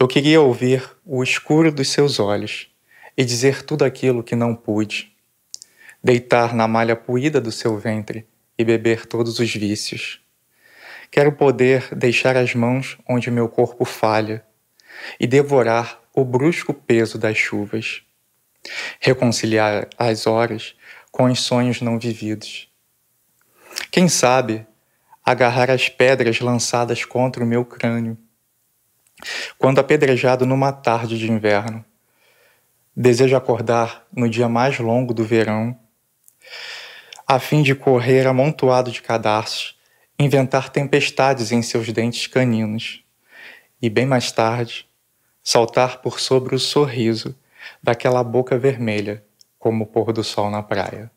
Eu queria ouvir o escuro dos seus olhos e dizer tudo aquilo que não pude. Deitar na malha puída do seu ventre e beber todos os vícios. Quero poder deixar as mãos onde meu corpo falha e devorar o brusco peso das chuvas. Reconciliar as horas com os sonhos não vividos. Quem sabe agarrar as pedras lançadas contra o meu crânio quando apedrejado numa tarde de inverno, desejo acordar no dia mais longo do verão, a fim de correr amontoado de cadarços, inventar tempestades em seus dentes caninos, e bem mais tarde, saltar por sobre o sorriso daquela boca vermelha, como o pôr do sol na praia.